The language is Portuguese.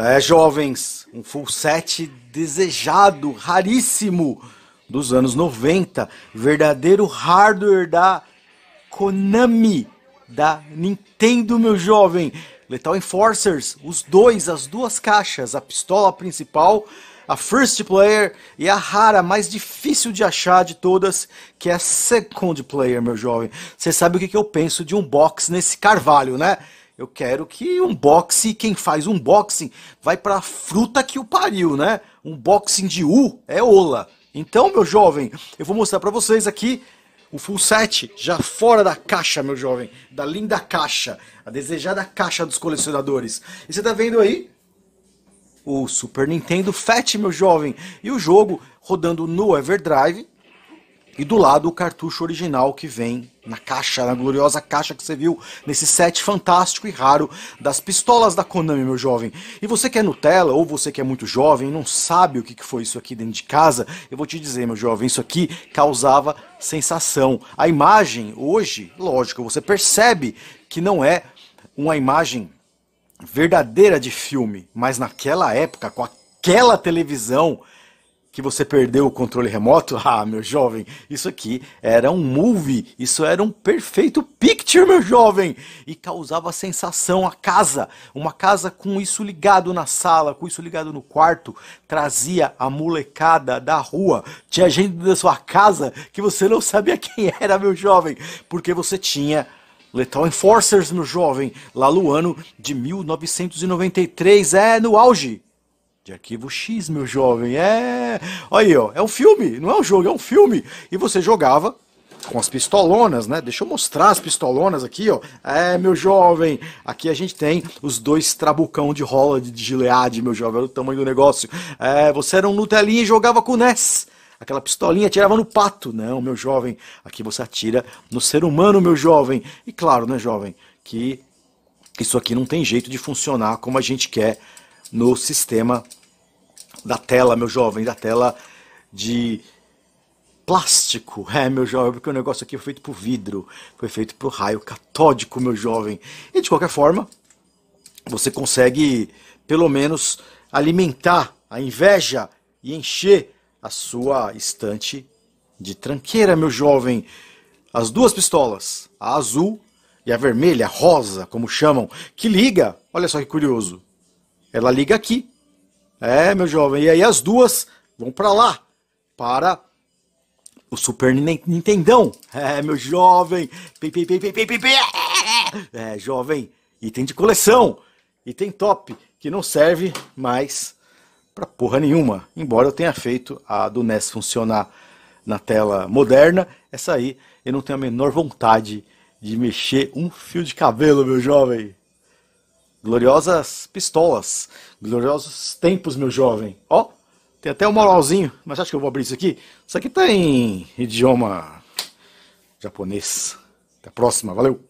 É, jovens, um full set desejado, raríssimo, dos anos 90, verdadeiro hardware da Konami, da Nintendo, meu jovem. Lethal Enforcers, os dois, as duas caixas, a pistola principal, a First Player e a rara, mais difícil de achar de todas, que é a Second Player, meu jovem. Você sabe o que, que eu penso de um box nesse carvalho, né? Eu quero que um boxe, quem faz um boxing, vai pra fruta que o pariu, né? Um boxing de U é ola. Então, meu jovem, eu vou mostrar para vocês aqui o full set já fora da caixa, meu jovem, da linda caixa, a desejada caixa dos colecionadores. E você tá vendo aí o Super Nintendo Fat, meu jovem, e o jogo rodando no Everdrive, e do lado o cartucho original que vem na caixa, na gloriosa caixa que você viu nesse set fantástico e raro das pistolas da Konami, meu jovem. E você que é Nutella ou você que é muito jovem não sabe o que foi isso aqui dentro de casa, eu vou te dizer, meu jovem, isso aqui causava sensação. A imagem hoje, lógico, você percebe que não é uma imagem verdadeira de filme, mas naquela época, com aquela televisão, que você perdeu o controle remoto? Ah, meu jovem, isso aqui era um movie, isso era um perfeito picture, meu jovem! E causava sensação a casa, uma casa com isso ligado na sala, com isso ligado no quarto, trazia a molecada da rua, tinha gente da sua casa que você não sabia quem era, meu jovem, porque você tinha Letal Enforcers, meu jovem, lá no ano de 1993, é no auge de arquivo X, meu jovem. É. Olha aí, ó. É um filme. Não é um jogo, é um filme. E você jogava com as pistolonas, né? Deixa eu mostrar as pistolonas aqui, ó. É, meu jovem, aqui a gente tem os dois trabucão de rola de Gilead, meu jovem, olha o tamanho do negócio. É, você era um Nutelinha e jogava com o Ness. Aquela pistolinha atirava no pato. Não, meu jovem, aqui você atira no ser humano, meu jovem. E claro, né, jovem, que isso aqui não tem jeito de funcionar como a gente quer no sistema da tela, meu jovem, da tela de plástico, é, meu jovem, porque o negócio aqui foi feito por vidro, foi feito por raio catódico, meu jovem. E de qualquer forma, você consegue pelo menos alimentar a inveja e encher a sua estante de tranqueira, meu jovem. As duas pistolas, a azul e a vermelha, rosa, como chamam, que liga, olha só que curioso. Ela liga aqui é, meu jovem. E aí as duas vão para lá, para o Super Nintendão. É, meu jovem. É. é, jovem. Item de coleção. Item top, que não serve mais pra porra nenhuma. Embora eu tenha feito a do NES funcionar na tela moderna, essa aí eu não tenho a menor vontade de mexer um fio de cabelo, meu jovem. Gloriosas pistolas. Gloriosos tempos, meu jovem. Ó, oh, tem até um moralzinho, mas acho que eu vou abrir isso aqui. Isso aqui tá em idioma japonês. Até a próxima, valeu!